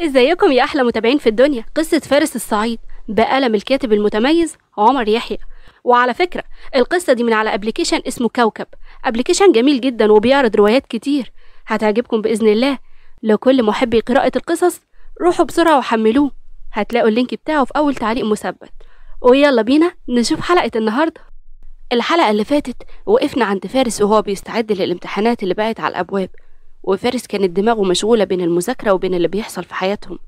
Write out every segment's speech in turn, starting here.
ازيكم يا احلى متابعين في الدنيا قصه فارس الصعيد بقلم الكاتب المتميز عمر يحيى وعلى فكره القصه دي من على ابلكيشن اسمه كوكب ابلكيشن جميل جدا وبيعرض روايات كتير هتعجبكم باذن الله لكل محبي قراءه القصص روحوا بسرعه وحملوه هتلاقوا اللينك بتاعه في اول تعليق مثبت ويلا بينا نشوف حلقه النهارده الحلقه اللي فاتت وقفنا عند فارس وهو بيستعد للامتحانات اللي بقت على الابواب وفارس كانت دماغه مشغولة بين المذاكرة وبين اللي بيحصل في حياتهم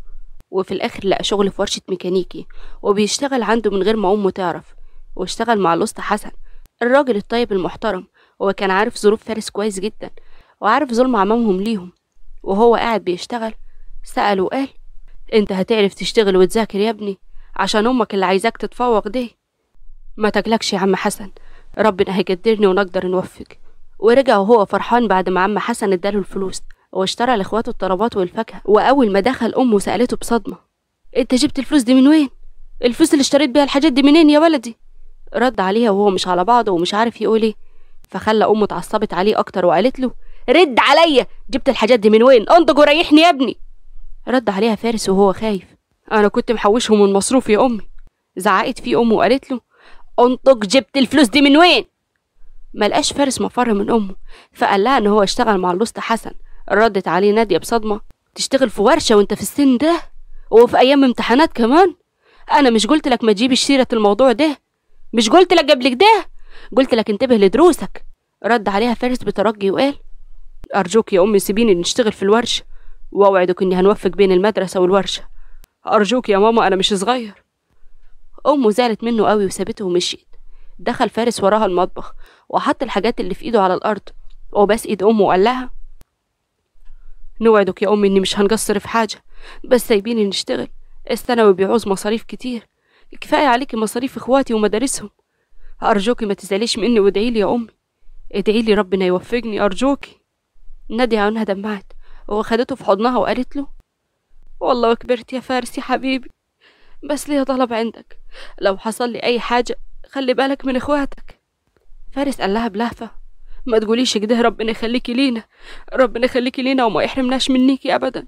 وفي الآخر لقى شغل في ورشة ميكانيكي وبيشتغل عنده من غير ما أمه تعرف واشتغل مع الأسطى حسن الراجل الطيب المحترم هو كان عارف ظروف فارس كويس جدا وعارف ظلم عمامهم ليهم وهو قاعد بيشتغل سأل وقال انت هتعرف تشتغل وتذاكر يا ابني عشان امك اللي عايزاك تتفوق ده ما تجلكش يا عم حسن ربنا هيقدرني ونقدر نوفق ورجع وهو فرحان بعد ما عم حسن اداله الفلوس واشترى لاخواته الطلبات والفاكهه واول ما دخل امه سالته بصدمه انت جبت الفلوس دي من وين الفلوس اللي اشتريت بيها الحاجات دي منين يا ولدي رد عليها وهو مش على بعضه ومش عارف يقول ايه فخلى امه اتعصبت عليه اكتر وقالت له رد عليا جبت الحاجات دي من وين انضج وريحني يا ابني رد عليها فارس وهو خايف انا كنت محوشهم من يا امي زعقت فيه امه وقالت له انطق جبت الفلوس دي من وين ملقاش فارس مفر من أمه فقال لها إن هو اشتغل مع اللوست حسن ردت عليه نادية بصدمة تشتغل في ورشة وأنت في السن ده وفي أيام امتحانات كمان أنا مش قلت لك ما تجيب سيرة الموضوع ده مش قلت لك قبل كده قلت لك انتبه لدروسك رد عليها فارس بترجي وقال أرجوك يا أمي سيبيني نشتغل في الورشة وأوعدك إني هنوفق بين المدرسة والورشة أرجوك يا ماما أنا مش صغير أمه زعلت منه قوي وسابته ومشيت دخل فارس وراها المطبخ وحط الحاجات اللي في ايده على الارض وباس ايد امه وقال لها نوعدك يا امي اني مش هنقصر في حاجه بس سايبيني نشتغل الثانوي بيعوز مصاريف كتير كفايه عليكي مصاريف اخواتي ومدارسهم ارجوكي ما تزعليش مني وادعي لي يا امي ادعي لي ربنا يوفقني ارجوكي نادية عنها دمعت واخدته في حضنها وقالت له والله كبرت يا فارس يا حبيبي بس ليا طلب عندك لو حصل لي اي حاجه خلي بالك من اخواتك فارس قال لها بلهفة ما تقوليش كده ربنا يخليكي لينا ربنا يخليكي لينا وما يحرمناش منيكي أبدا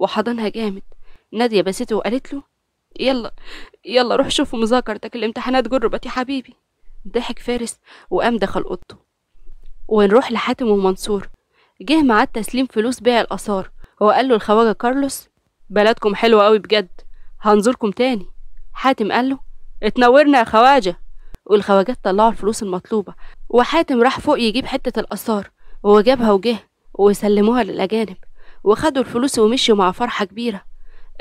وحضنها جامد نادية بسته وقالت له يلا يلا روح شوف مذاكرتك الامتحانات جربت يا حبيبي ضحك فارس وقام دخل أوضته ونروح لحاتم ومنصور جه معاه تسليم فلوس بيع الآثار وقال له الخواجة كارلوس بلدكم حلوة أوي بجد هنزوركم تاني حاتم قال له اتنورنا يا خواجة والخواجات طلعوا الفلوس المطلوبة وحاتم راح فوق يجيب حتة الآثار وهو جابها وجه وسلموها للأجانب وخدوا الفلوس ومشوا مع فرحة كبيرة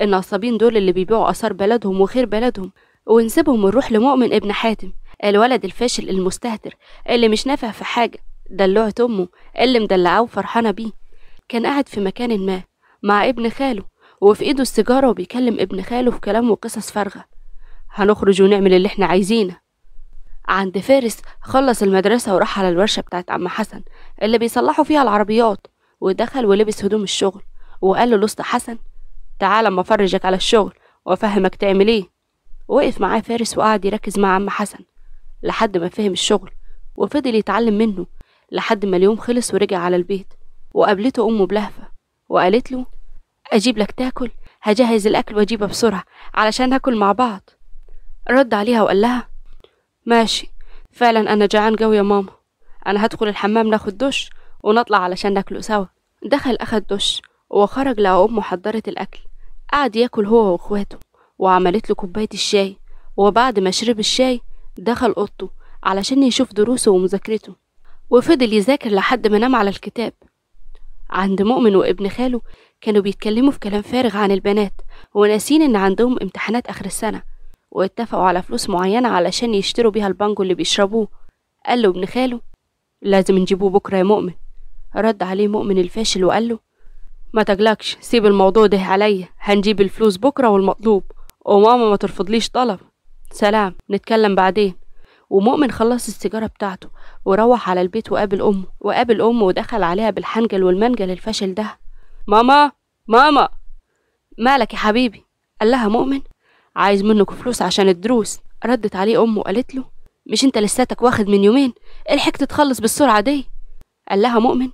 النصابين دول اللي بيبيعوا آثار بلدهم وخير بلدهم ونسيبهم ونروح لمؤمن ابن حاتم الولد الفاشل المستهتر اللي مش نافع في حاجة دلوعة أمه اللي مدلعاه وفرحانة بيه كان قاعد في مكان ما مع ابن خاله وفي إيده السيجارة وبيكلم ابن خاله في كلام وقصص فارغة هنخرج ونعمل اللي احنا عايزينه عند فارس خلص المدرسة وراح على الورشة بتاعت عم حسن اللي بيصلحوا فيها العربيات ودخل ولبس هدوم الشغل وقال له لست حسن تعال اما افرجك على الشغل وافهمك تعمل ايه وقف معاه فارس وقعد يركز مع عم حسن لحد ما فهم الشغل وفضل يتعلم منه لحد ما اليوم خلص ورجع على البيت وقابلته أمه بلهفة وقالت له أجيب لك تاكل هجهز الأكل وأجيبه بسرعة علشان هاكل مع بعض رد عليها وقال لها ماشي فعلا أنا جعان قوي يا ماما أنا هدخل الحمام ناخد دش ونطلع علشان ناكله سوا دخل أخد دش وخرج لقى أمه حضرت الأكل قعد ياكل هو وإخواته وعملت له كوباية الشاي وبعد ما شرب الشاي دخل أوضته علشان يشوف دروسه ومذاكرته وفضل يذاكر لحد ما نام على الكتاب عند مؤمن وابن خاله كانوا بيتكلموا في كلام فارغ عن البنات وناسين إن عندهم امتحانات آخر السنة واتفقوا على فلوس معينة علشان يشتروا بيها البانجو اللي بيشربوه قال له ابن خاله لازم نجيبوه بكرة يا مؤمن رد عليه مؤمن الفاشل وقال له ما تجلكش سيب الموضوع ده عليا هنجيب الفلوس بكرة والمطلوب وماما ما ترفضليش طلب سلام نتكلم بعدين ومؤمن خلص السيجارة بتاعته وروح على البيت وقابل أمه وقابل أمه ودخل عليها بالحنجل والمنجل الفاشل ده ماما ماما مالك يا حبيبي قال لها مؤمن عايز منك فلوس عشان الدروس ردت عليه أمه وقالت له مش أنت لساتك واخد من يومين الحك تخلص بالسرعة دي قال لها مؤمن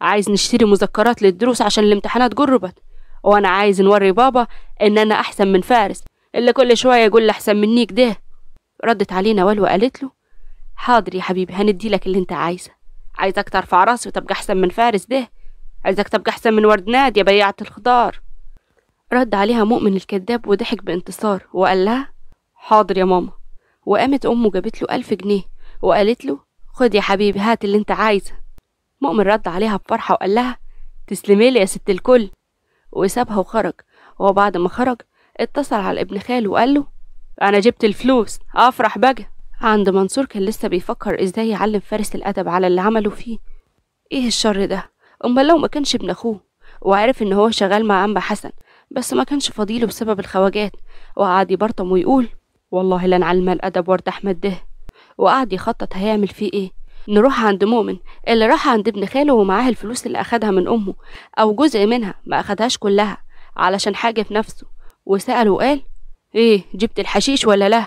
عايز نشتري مذكرات للدروس عشان الامتحانات جربت وأنا عايز نوري بابا إن أنا أحسن من فارس اللي كل شوية يقول لي أحسن منيك ده ردت عليه نوال وقالت له حاضر يا حبيبي هندي لك اللي انت عايزه عايزك ترفع راسي وتبقى احسن من فارس ده عايزك تبقى احسن من ورد يا بياعة الخضار رد عليها مؤمن الكذاب وضحك بانتصار وقال لها حاضر يا ماما وقامت أمه جابت له ألف جنيه وقالت له خد يا حبيبي هات اللي انت عايزه مؤمن رد عليها بفرحة وقال لها تسلمي لي يا ست الكل وسابها وخرج وبعد ما خرج اتصل على ابن خاله وقال له أنا جبت الفلوس أفرح بقى عند منصور كان لسه بيفكر إزاي يعلم فارس الأدب على اللي عمله فيه إيه الشر ده أمال لو ما كانش ابن أخوه وعرف إن هو شغال مع عم حسن بس ما كانش فاضيله بسبب الخواجات وقعد يبرطم ويقول والله لن علم الأدب ورد أحمد ده وقعد يخطط هيعمل فيه إيه نروح عند مؤمن اللي راح عند ابن خاله ومعاه الفلوس اللي أخدها من أمه أو جزء منها ما أخدهاش كلها علشان حاجة في نفسه وسأله وقال إيه جبت الحشيش ولا لا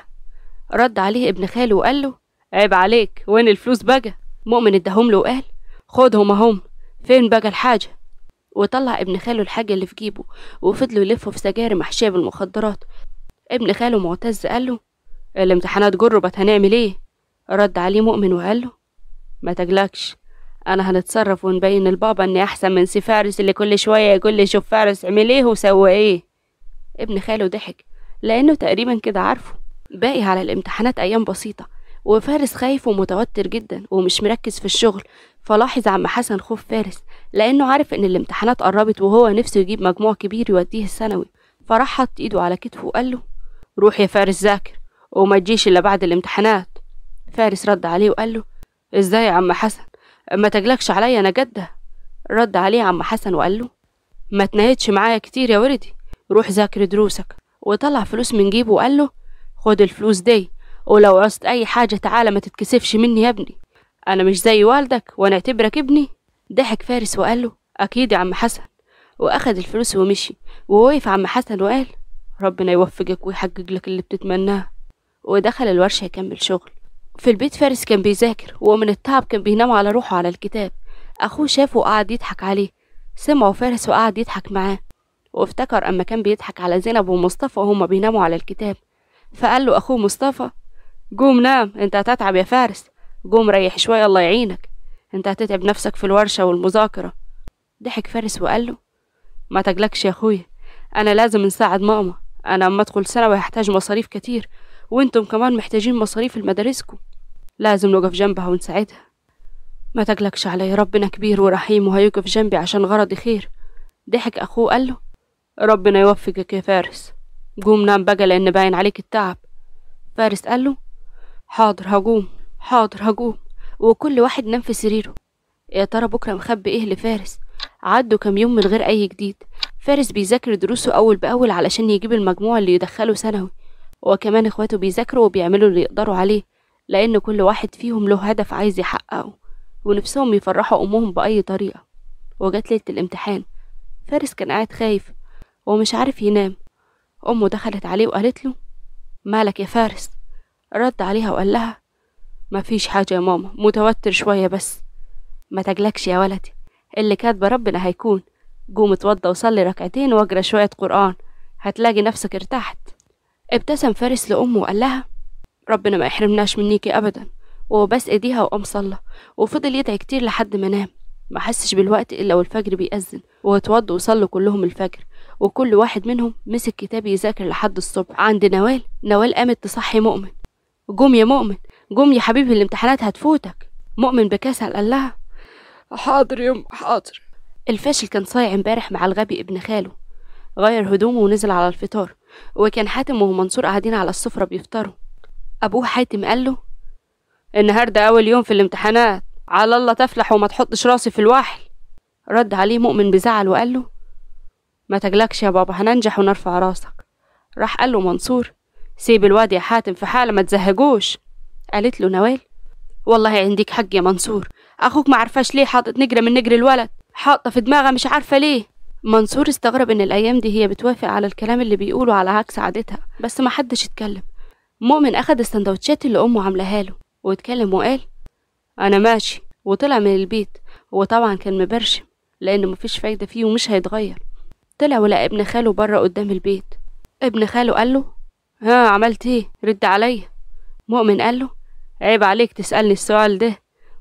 رد عليه ابن خاله وقال له عيب عليك وين الفلوس بقى مؤمن ادهم له وقال خدهم اهم فين بقى الحاجة وطلع ابن خاله الحاجة اللي في جيبه وفضلوا يلفوا في سجاير محشية بالمخدرات ابن خاله معتز قاله إيه، الامتحانات جربت هنعمل ايه رد عليه مؤمن وقاله ما تجلكش انا هنتصرف ونبين لبابا اني احسن من سي فارس اللي كل شويه يقول لي شوف فارس عمل ايه وسوى ايه ابن خاله ضحك لانه تقريبا كده عارفه باقي على الامتحانات ايام بسيطه وفارس خايف ومتوتر جدا ومش مركز في الشغل فلاحظ عم حسن خوف فارس لأنه عارف إن الامتحانات قربت وهو نفسه يجيب مجموع كبير يوديه الثانوي فراح حط إيده على كتفه وقال له روح يا فارس ذاكر وما تجيش إلا بعد الامتحانات فارس رد عليه وقال له إزاي يا عم حسن ما تجلكش عليا أنا جدة رد عليه عم حسن وقال له ما تنهدش معايا كتير يا وردي روح ذاكر دروسك وطلع فلوس من جيبه وقال له خد الفلوس دي ولو عزت أي حاجة تعالى ما تتكسفش مني يا ابني أنا مش زي والدك وأنا أعتبرك ابني ضحك فارس وقال له أكيد يا عم حسن وأخد الفلوس ومشي ووقف عم حسن وقال ربنا يوفقك ويحقق لك اللي بتتمناه ودخل الورشة يكمل شغل في البيت فارس كان بيذاكر ومن التعب كان بينام على روحه على الكتاب أخوه شافه وقعد يضحك عليه سمعه فارس وقعد يضحك معاه وافتكر أما كان بيضحك على زينب ومصطفى وهما بيناموا على الكتاب فقال له أخوه مصطفى قوم نام انت هتتعب يا فارس قوم ريح شوية الله يعينك انت هتتعب نفسك في الورشة والمذاكرة ضحك فارس وقال له ما تقلقش يا اخويا انا لازم نساعد ماما انا اما ادخل ثانوي هحتاج مصاريف كتير وانتم كمان محتاجين مصاريف لمدارسكم لازم نقف جنبها ونساعدها ما تقلقش علي ربنا كبير ورحيم وهيقف جنبي عشان غرضي خير ضحك اخوه قال له ربنا يوفقك يا فارس قوم نام بقى لان باين عليك التعب فارس قال له حاضر هجوم حاضر هجوم وكل واحد نام في سريره يا ترى بكرة مخبي إيه لفارس عدوا كام يوم من غير أي جديد فارس بيذاكر دروسه أول بأول علشان يجيب المجموع اللي يدخله ثانوي وكمان إخواته بيذاكروا وبيعملوا اللي يقدروا عليه لأن كل واحد فيهم له هدف عايز يحققه ونفسهم يفرحوا أمهم بأي طريقة وجت ليلة الامتحان فارس كان قاعد خايف ومش عارف ينام أمه دخلت عليه وقالت له مالك يا فارس رد عليها وقال لها مفيش حاجة يا ماما متوتر شوية بس ما تجلكش يا ولدي اللي كاتبة ربنا هيكون قوم اتوضى وصلي ركعتين واجرى شوية قرآن هتلاقي نفسك ارتحت ابتسم فارس لأمه وقال لها ربنا ما يحرمناش منيكي أبدا وبس ايديها وقام صلى وفضل يدعي كتير لحد ما نام ما حسش بالوقت إلا والفجر بيأذن واتوضوا وصلوا كلهم الفجر وكل واحد منهم مسك كتاب يذاكر لحد الصبح عند نوال نوال قامت تصحي مؤمن قوم يا مؤمن قوم يا حبيبي الامتحانات هتفوتك مؤمن بكسل قال لها حاضر يوم حاضر الفاشل كان صايع امبارح مع الغبي ابن خاله غير هدومه ونزل على الفطار وكان حاتم ومنصور قاعدين على السفرة بيفطروا أبوه حاتم قال له النهاردة أول يوم في الامتحانات على الله تفلح وما تحطش راسي في الوحل رد عليه مؤمن بزعل وقال له ما تجلكش يا بابا هننجح ونرفع راسك راح قال له منصور سيب الواد يا حاتم في حاله ما تزهقوش قالت له نوال والله عندك حق يا منصور اخوك ما عرفاش ليه حاطط نجرة من نجر الولد حاطة في دماغها مش عارفة ليه منصور استغرب ان الايام دي هي بتوافق على الكلام اللي بيقوله على عكس عادتها بس ما حدش اتكلم مؤمن اخد السندوتشات اللي امه عاملاها له واتكلم وقال انا ماشي وطلع من البيت وطبعا كان مبرشم لان مفيش فايدة فيه ومش هيتغير طلع ولقى ابن خاله بره قدام البيت ابن خاله قال له ها عملت ايه رد عليا مؤمن قال له عيب عليك تسألني السؤال ده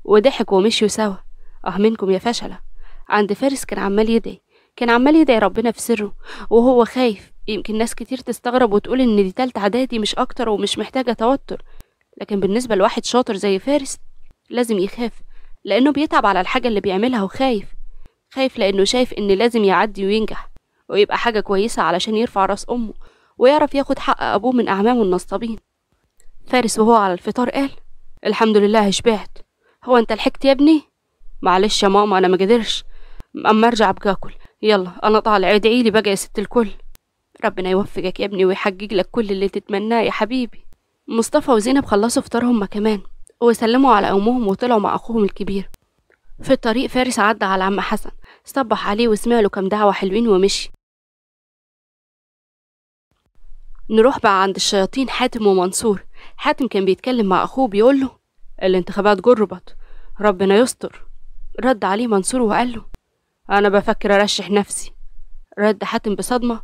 وضحك ومشيوا سوا اه منكم يا فشلة عند فارس كان عمال يدعي كان عمال يدعي ربنا في سره وهو خايف يمكن ناس كتير تستغرب وتقول ان دي تالتة عدادي مش اكتر ومش محتاجة توتر لكن بالنسبة لواحد شاطر زي فارس لازم يخاف لانه بيتعب على الحاجة اللي بيعملها وخايف خايف لانه شايف ان لازم يعدي وينجح ويبقى حاجة كويسة علشان يرفع راس امه ويعرف ياخد حق أبوه من أعمامه النصابين فارس وهو على الفطار قال الحمد لله شبعت هو أنت لحقت يا ابني؟ معلش يا ماما أنا مقدرش أما أرجع أبقى أكل يلا أنا طالع ادعي لي بقى يا ست الكل ربنا يوفقك يا ابني ويحقق لك كل اللي تتمناه يا حبيبي مصطفى وزينب خلصوا فطارهم كمان وسلموا على أمهم وطلعوا مع أخوهم الكبير في الطريق فارس عدى على عم حسن صبح عليه وسمع له كام دعوة حلوين ومشي نروح بقى عند الشياطين حاتم ومنصور حاتم كان بيتكلم مع أخوه بيقول له الانتخابات جربت ربنا يستر رد عليه منصور وقال له أنا بفكر أرشح نفسي رد حاتم بصدمة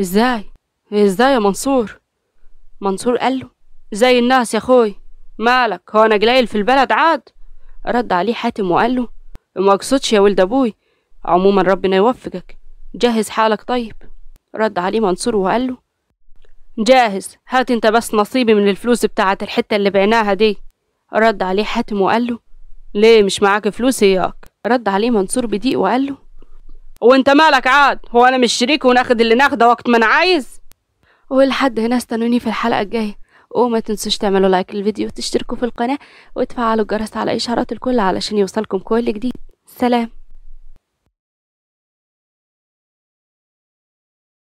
إزاي؟ إزاي يا منصور؟ منصور قال له زي الناس يا أخوي مالك هو أنا جلايل في البلد عاد رد عليه حاتم وقال له ما أقصدش يا ولد أبوي عموما ربنا يوفقك جهز حالك طيب رد عليه منصور وقال له جاهز هات انت بس نصيبي من الفلوس بتاعة الحتة اللي بعناها دي رد عليه حاتم وقال له ليه مش معاك فلوس اياك رد عليه منصور بضيق وقال له وانت مالك عاد هو انا مش شريك وناخد اللي ناخده وقت ما انا عايز ولحد هنا استنوني في الحلقة الجاية وما تنسوش تعملوا لايك للفيديو وتشتركوا في القناة وتفعلوا الجرس على إشعارات الكل علشان يوصلكم كل جديد سلام